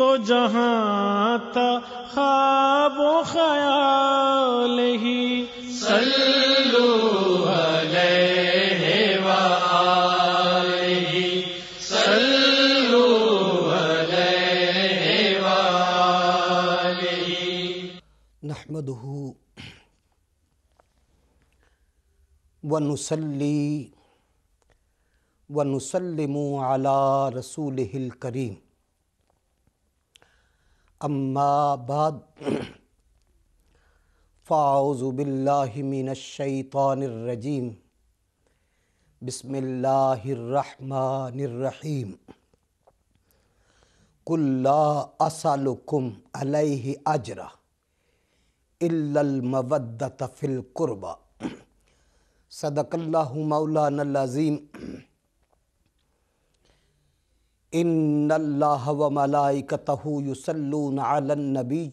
تو جہاں تھا خواب و خیال ہی سلو نحمده ونصلي ونسلم على رسوله الكريم أما بعد فأعوذ بالله من الشيطان الرجيم بسم الله الرحمن الرحيم قل لا أسألكم عليه أجرا إلا المودة في القربى صدق الله مولانا العظيم ان اللہ و ملائکتہ یسلون علی النبی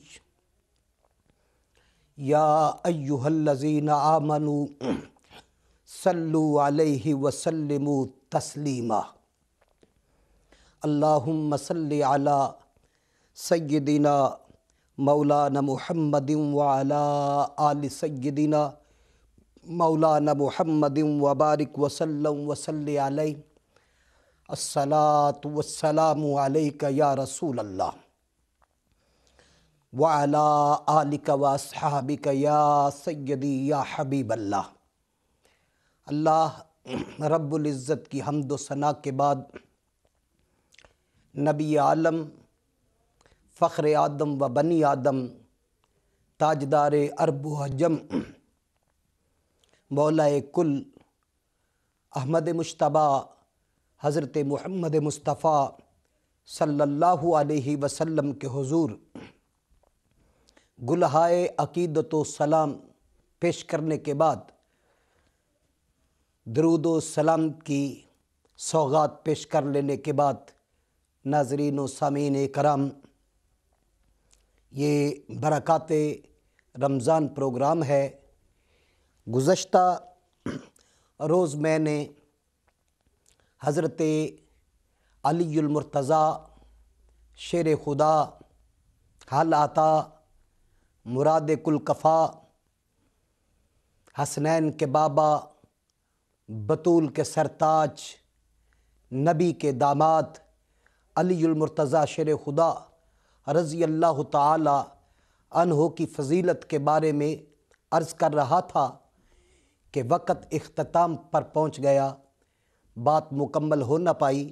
یا ایہا الذین آمنوا اللّہ علیہ وسلموا تسلیما اللہم صلی علی سیدنا مولانا محمد وعلا آل سیدنا مولانا محمد وبارک وسلم وسلِ علیہ الصلاة والسلام عليك يا یا رسول اللہ وعلى آلك و یا یا يا یا حبیب اللہ اللہ رب العزت کی حمد و ثنا کے بعد نبی عالم فخر آدم و بنی آدم تاجدار ارب و حجم مولا کل احمد مشتبہ حضرت محمد مصطفیٰ صلی اللہ علیہ وسلم کے حضور گلہائے عقیدت و سلام پیش کرنے کے بعد درود و سلام کی سوغات پیش کر لینے کے بعد ناظرین و سامعین کرام یہ برکات رمضان پروگرام ہے گزشتہ روز میں نے حضرت علی المرتضیٰ شیر خدا حل آتا مراد کلکفا حسنین کے بابا بطول کے سرتاج نبی کے داماد علی المرتضیٰ شیر خدا رضی اللہ تعالی عنہ کی فضیلت کے بارے میں عرض کر رہا تھا کہ وقت اختتام پر پہنچ گیا بات مکمل ہو نہ پائی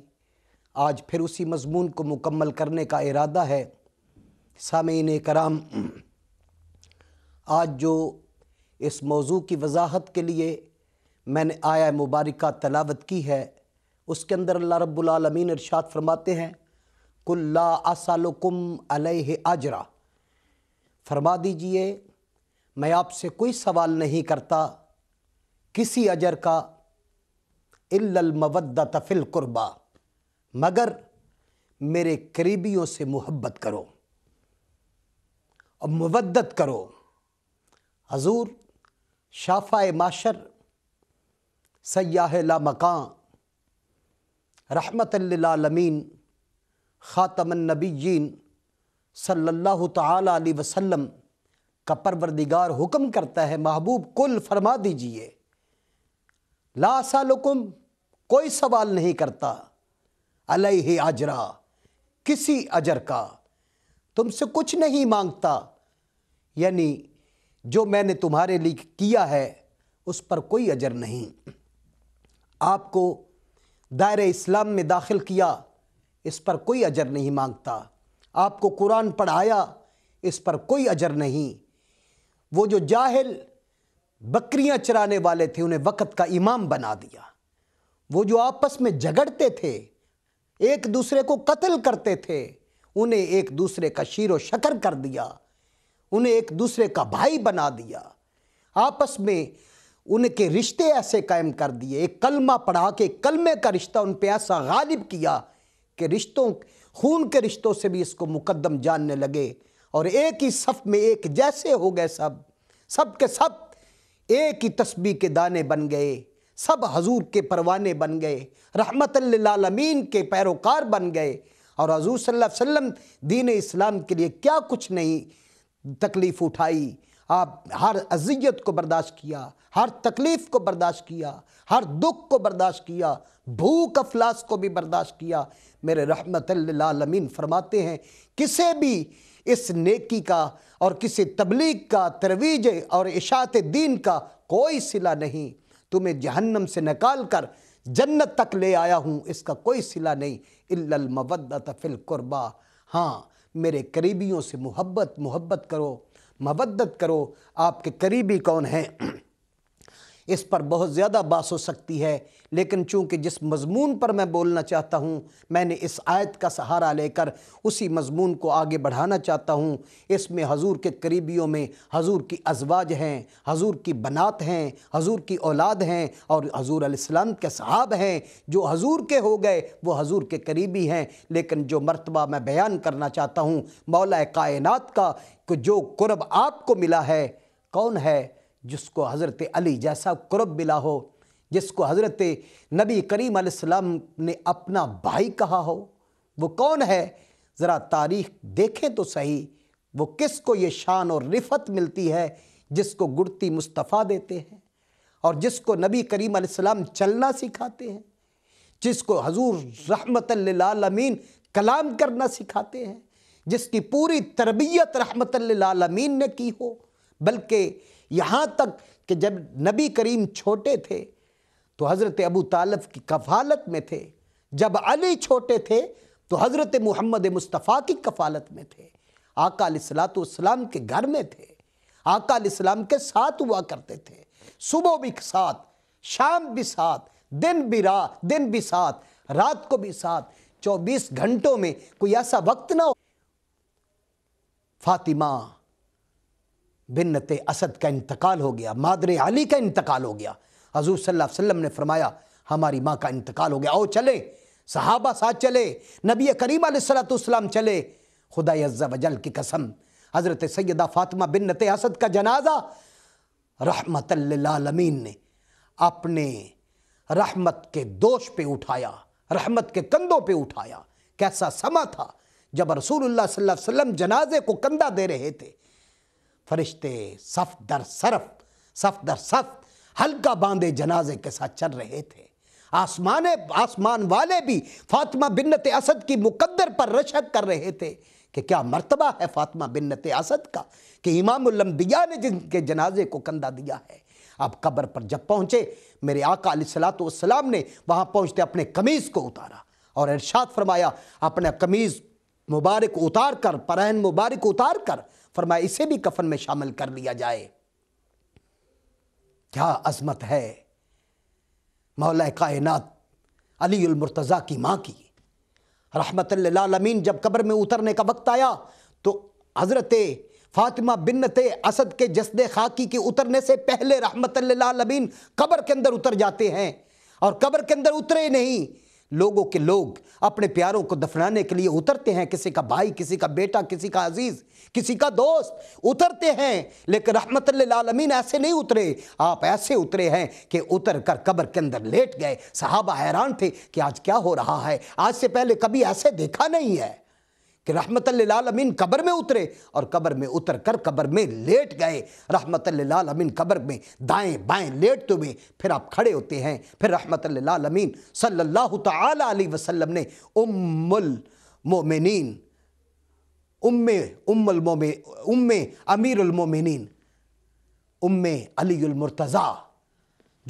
آج پھر اسی مضمون کو مکمل کرنے کا ارادہ ہے سامعین کرام آج جو اس موضوع کی وضاحت کے لیے میں نے آیا مبارکہ تلاوت کی ہے اس کے اندر اللہ رب العالمین ارشاد فرماتے ہیں کل لا اسالکم علیہ اجرا فرما دیجئے میں آپ سے کوئی سوال نہیں کرتا کسی اجر کا المودت فی القربہ مگر میرے قریبیوں سے محبت کرو اور مودت کرو حضور شافع معاشر سیاح لا مکان رحمت للعالمین خاتم النبیین صلی اللہ تعالیٰ علیہ وسلم کا پروردگار حکم کرتا ہے محبوب کل فرما دیجئے لا سالکم کوئی سوال نہیں کرتا علیہ اجرا کسی اجر کا تم سے کچھ نہیں مانگتا یعنی جو میں نے تمہارے لیے کیا ہے اس پر کوئی اجر نہیں آپ کو دائر اسلام میں داخل کیا اس پر کوئی اجر نہیں مانگتا آپ کو قرآن پڑھایا اس پر کوئی اجر نہیں وہ جو جاہل بکریاں چرانے والے تھے انہیں وقت کا امام بنا دیا وہ جو آپس میں جگڑتے تھے ایک دوسرے کو قتل کرتے تھے انہیں ایک دوسرے کا شیر و شکر کر دیا انہیں ایک دوسرے کا بھائی بنا دیا آپس میں ان کے رشتے ایسے قائم کر دیے ایک کلمہ پڑھا کے کلمے کا رشتہ ان پہ ایسا غالب کیا کہ رشتوں خون کے رشتوں سے بھی اس کو مقدم جاننے لگے اور ایک ہی صف میں ایک جیسے ہو گئے سب سب کے سب ایک ہی تسبیح کے دانے بن گئے سب حضور کے پروانے بن گئے رحمت للعالمین کے پیروکار بن گئے اور حضور صلی اللہ علیہ وسلم دین اسلام کے لیے کیا کچھ نہیں تکلیف اٹھائی آپ ہر عذیت کو برداشت کیا ہر تکلیف کو برداشت کیا ہر دکھ کو برداشت کیا بھوک افلاس کو بھی برداشت کیا میرے رحمت علمین فرماتے ہیں کسے بھی اس نیکی کا اور کسی تبلیغ کا ترویج اور اشاعت دین کا کوئی صلہ نہیں تمہیں جہنم سے نکال کر جنت تک لے آیا ہوں اس کا کوئی صلح نہیں الا المودت فی القربا ہاں میرے قریبیوں سے محبت محبت کرو مودت کرو آپ کے قریبی کون ہیں اس پر بہت زیادہ باس ہو سکتی ہے لیکن چونکہ جس مضمون پر میں بولنا چاہتا ہوں میں نے اس آیت کا سہارا لے کر اسی مضمون کو آگے بڑھانا چاہتا ہوں اس میں حضور کے قریبیوں میں حضور کی ازواج ہیں حضور کی بنات ہیں حضور کی اولاد ہیں اور حضور علیہ السلام کے صحاب ہیں جو حضور کے ہو گئے وہ حضور کے قریبی ہیں لیکن جو مرتبہ میں بیان کرنا چاہتا ہوں مولا کائنات کا کہ جو قرب آپ کو ملا ہے کون ہے جس کو حضرت علی جیسا قرب بلا ہو جس کو حضرت نبی کریم علیہ السلام نے اپنا بھائی کہا ہو وہ کون ہے ذرا تاریخ دیکھیں تو صحیح وہ کس کو یہ شان اور رفت ملتی ہے جس کو گڑتی مصطفیٰ دیتے ہیں اور جس کو نبی کریم علیہ السلام چلنا سکھاتے ہیں جس کو حضور رحمت للعالمین کلام کرنا سکھاتے ہیں جس کی پوری تربیت رحمت للعالمین نے کی ہو بلکہ یہاں تک کہ جب نبی کریم چھوٹے تھے تو حضرت ابو طالب کی کفالت میں تھے جب علی چھوٹے تھے تو حضرت محمد مصطفیٰ کی کفالت میں تھے آقا علیہ السلام کے گھر میں تھے آقا علیہ السلام کے ساتھ ہوا کرتے تھے صبح بھی ساتھ شام بھی ساتھ دن بھی رات دن بھی ساتھ رات کو بھی ساتھ چوبیس گھنٹوں میں کوئی ایسا وقت نہ ہو فاطمہ بنت اسد کا انتقال ہو گیا مادر علی کا انتقال ہو گیا حضور صلی اللہ علیہ وسلم نے فرمایا ہماری ماں کا انتقال ہو گیا او چلے صحابہ ساتھ چلے نبی کریم علیہ السلام چلے خدا عز و جل کی قسم حضرت سیدہ فاطمہ بنت اسد کا جنازہ رحمت للعالمین نے اپنے رحمت کے دوش پہ اٹھایا رحمت کے کندھوں پہ اٹھایا کیسا سما تھا جب رسول اللہ صلی اللہ علیہ وسلم جنازے کو کندھا دے رہے تھے فرشتے صف در صرف صف در صف حلقہ باندھے جنازے کے ساتھ چل رہے تھے آسمان آسمان والے بھی فاطمہ بنت اسد کی مقدر پر رشک کر رہے تھے کہ کیا مرتبہ ہے فاطمہ بنت اسد کا کہ امام الانبیاء نے جن کے جنازے کو کندھا دیا ہے اب قبر پر جب پہنچے میرے آقا علیہ السلاۃ والسلام نے وہاں پہنچتے اپنے قمیض کو اتارا اور ارشاد فرمایا اپنا قمیض مبارک اتار کر پرہن مبارک اتار کر فرمایا اسے بھی کفن میں شامل کر لیا جائے کیا عظمت ہے مولا کائنات علی المرتضی کی ماں کی رحمت اللہ جب قبر میں اترنے کا وقت آیا تو حضرت فاطمہ بنت اسد کے جسد خاکی کے اترنے سے پہلے رحمت اللہ قبر کے اندر اتر جاتے ہیں اور قبر کے اندر اترے نہیں لوگوں کے لوگ اپنے پیاروں کو دفنانے کے لیے اترتے ہیں کسی کا بھائی کسی کا بیٹا کسی کا عزیز کسی کا دوست اترتے ہیں لیکن رحمت اللہ عالمین ایسے نہیں اترے آپ ایسے اترے ہیں کہ اتر کر قبر کے اندر لیٹ گئے صحابہ حیران تھے کہ آج کیا ہو رہا ہے آج سے پہلے کبھی ایسے دیکھا نہیں ہے کہ رحمت للعالمین قبر میں اترے اور قبر میں اتر کر قبر میں لیٹ گئے رحمت للعالمین قبر میں دائیں بائیں لیٹ تو پھر آپ کھڑے ہوتے ہیں پھر رحمت للعالمین صلی اللہ تعالیٰ علیہ وسلم نے ام المومنین ام المومن ام امیر المومنین ام علی المرتضی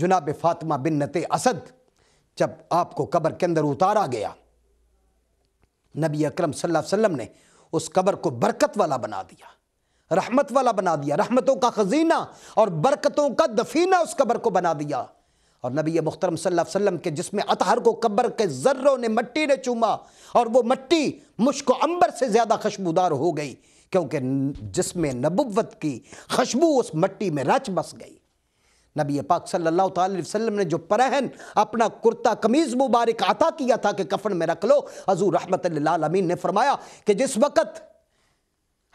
جناب فاطمہ بنت اسد جب آپ کو قبر کے اندر اتارا گیا نبی اکرم صلی اللہ علیہ وسلم نے اس قبر کو برکت والا بنا دیا رحمت والا بنا دیا رحمتوں کا خزینہ اور برکتوں کا دفینہ اس قبر کو بنا دیا اور نبی محترم صلی اللہ علیہ وسلم کے جسم اطہر کو قبر کے ذروں نے مٹی نے چوما اور وہ مٹی مشک و عمبر سے زیادہ خوشبودار ہو گئی کیونکہ جس میں نبوت کی خوشبو اس مٹی میں رچ بس گئی نبی پاک صلی اللہ تعالی وسلم نے جو پرہن اپنا کرتا کمیز مبارک عطا کیا تھا کہ کفن میں رکھ لو حضور رحمت اللہ نے فرمایا کہ جس وقت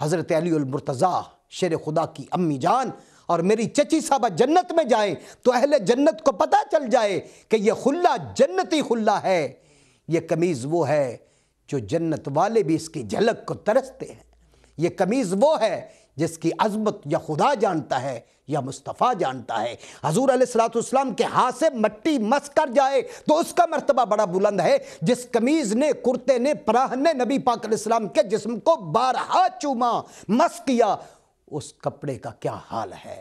حضرت علی المرتضی شیر خدا کی امی جان اور میری چچی صاحبہ جنت میں جائیں تو اہل جنت کو پتہ چل جائے کہ یہ خلہ جنتی خلہ ہے یہ قمیض وہ ہے جو جنت والے بھی اس کی جھلک کو ترستے ہیں یہ کمیز وہ ہے جس کی عظمت یا خدا جانتا ہے یا مصطفیٰ جانتا ہے حضور علیہ السلام کے ہاتھ سے مٹی مس کر جائے تو اس کا مرتبہ بڑا بلند ہے جس کمیز نے کرتے نے نبی پاک علیہ السلام کے جسم کو بارہا چوما مس کیا اس کپڑے کا کیا حال ہے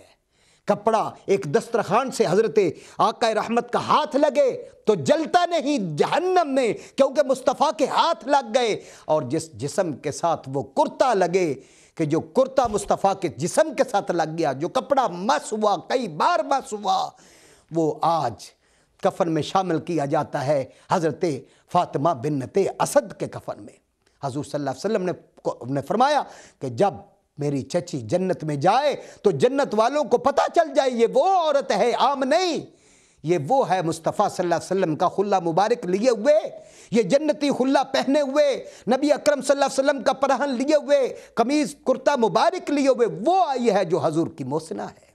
کپڑا ایک دسترخوان سے حضرت آقا رحمت کا ہاتھ لگے تو جلتا نہیں جہنم میں کیونکہ مصطفیٰ کے ہاتھ لگ گئے اور جس جسم کے ساتھ وہ کرتا لگے کہ جو کرتا مصطفیٰ کے جسم کے ساتھ لگ گیا جو کپڑا مس ہوا کئی بار مس ہوا وہ آج کفن میں شامل کیا جاتا ہے حضرت فاطمہ بنت اسد کے کفن میں حضور صلی اللہ علیہ وسلم نے فرمایا کہ جب میری چچی جنت میں جائے تو جنت والوں کو پتہ چل جائے یہ وہ عورت ہے عام نہیں یہ وہ ہے مصطفیٰ صلی اللہ علیہ وسلم کا خلہ مبارک لیے ہوئے یہ جنتی خلہ پہنے ہوئے نبی اکرم صلی اللہ علیہ وسلم کا پرہن لیے ہوئے قمیض کرتا مبارک لیے ہوئے وہ آئی ہے جو حضور کی موسنا ہے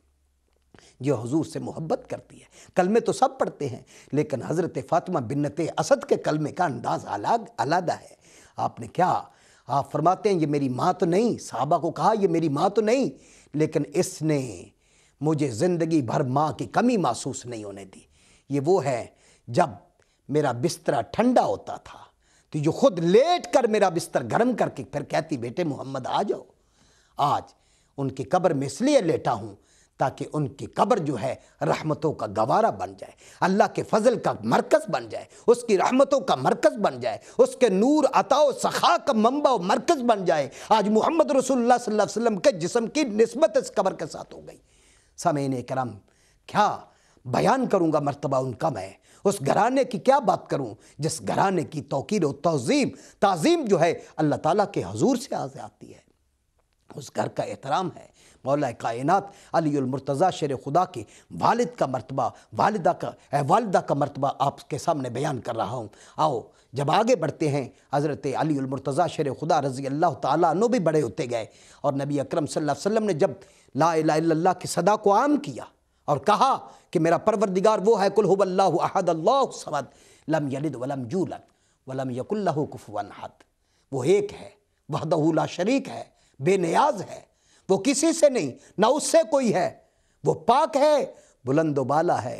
جو حضور سے محبت کرتی ہے کلمے تو سب پڑھتے ہیں لیکن حضرت فاطمہ بنت اسد کے کلمے کا انداز علیحدہ ہے آپ نے کیا آپ فرماتے ہیں یہ میری ماں تو نہیں صحابہ کو کہا یہ میری ماں تو نہیں لیکن اس نے مجھے زندگی بھر ماں کی کمی محسوس نہیں ہونے دی یہ وہ ہے جب میرا بستر ٹھنڈا ہوتا تھا تو جو خود لیٹ کر میرا بستر گرم کر کے پھر کہتی بیٹے محمد آ جاؤ آج ان کی قبر میں اس لیے لیٹا ہوں تاکہ ان کی قبر جو ہے رحمتوں کا گوارہ بن جائے اللہ کے فضل کا مرکز بن جائے اس کی رحمتوں کا مرکز بن جائے اس کے نور عطا و سخا کا منبع و مرکز بن جائے آج محمد رسول اللہ صلی اللہ علیہ وسلم کے جسم کی نسبت اس قبر کے ساتھ ہو گئی سا کرم کیا بیان کروں گا مرتبہ ان کا میں اس گھرانے کی کیا بات کروں جس گھرانے کی توقیر و تعظیم تعظیم جو ہے اللہ تعالیٰ کے حضور سے آزے آتی ہے اس گھر کا احترام ہے مولا کائنات علی المرتضی شیر خدا کے والد کا مرتبہ والدہ کا اے والدہ کا مرتبہ آپ کے سامنے بیان کر رہا ہوں آؤ جب آگے بڑھتے ہیں حضرت علی المرتضی شیر خدا رضی اللہ تعالیٰ عنہ بھی بڑے ہوتے گئے اور نبی اکرم صلی اللہ علیہ وسلم نے جب لا الہ الا اللہ کی صدا کو عام کیا اور کہا کہ میرا پروردگار وہ ہے ہو اللہ احد اللہ سمد لم یلد ولم جولت ولم يق اللہ قف و وہ ایک ہے وحدہ لا شریک ہے بے نیاز ہے وہ کسی سے نہیں نہ اس سے کوئی ہے وہ پاک ہے بلند و بالا ہے